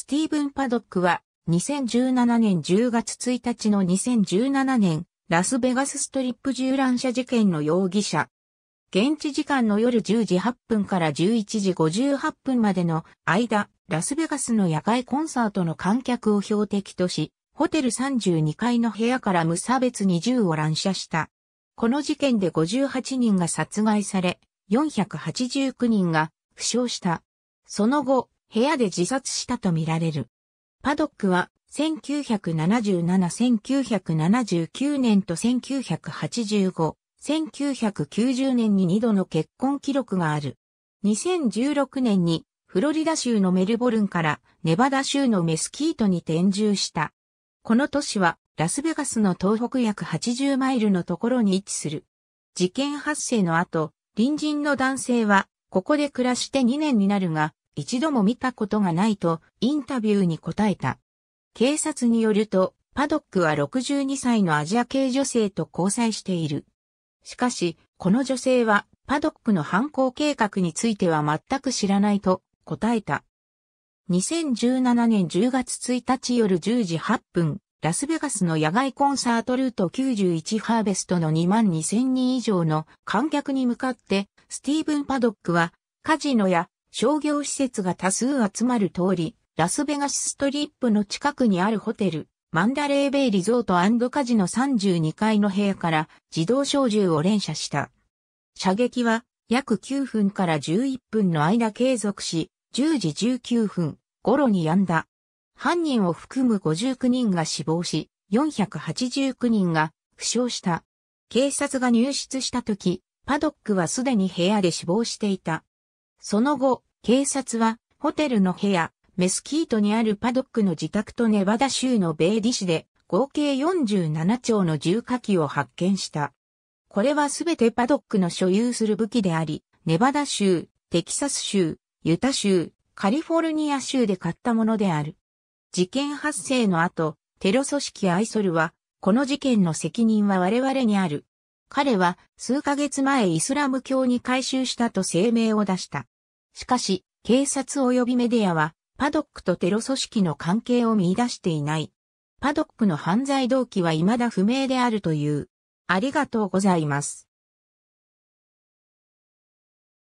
スティーブン・パドックは2017年10月1日の2017年ラスベガスストリップ銃乱射事件の容疑者。現地時間の夜10時8分から11時58分までの間、ラスベガスの野外コンサートの観客を標的とし、ホテル32階の部屋から無差別に銃を乱射した。この事件で58人が殺害され、489人が負傷した。その後、部屋で自殺したとみられる。パドックは1977-1979年と1985、1990年に2度の結婚記録がある。2016年にフロリダ州のメルボルンからネバダ州のメスキートに転住した。この都市はラスベガスの東北約80マイルのところに位置する。事件発生の後、隣人の男性はここで暮らして2年になるが、一度も見たことがないとインタビューに答えた。警察によると、パドックは62歳のアジア系女性と交際している。しかし、この女性はパドックの犯行計画については全く知らないと答えた。2017年10月1日夜10時8分、ラスベガスの野外コンサートルート91ハーベストの2万2000人以上の観客に向かって、スティーブン・パドックは、カジノや商業施設が多数集まる通り、ラスベガスストリップの近くにあるホテル、マンダレーベイリゾートカジノ32階の部屋から自動小銃を連射した。射撃は約9分から11分の間継続し、10時19分頃に止んだ。犯人を含む59人が死亡し、489人が負傷した。警察が入室した時、パドックはすでに部屋で死亡していた。その後、警察は、ホテルの部屋、メスキートにあるパドックの自宅とネバダ州のベイディ市で、合計47丁の重火器を発見した。これはすべてパドックの所有する武器であり、ネバダ州、テキサス州、ユタ州、カリフォルニア州で買ったものである。事件発生の後、テロ組織アイソルは、この事件の責任は我々にある彼は数ヶ月前イスラム教に改宗したと声明を出した。しかし、警察及びメディアは、パドックとテロ組織の関係を見出していない。パドックの犯罪動機は未だ不明であるという。ありがとうございます。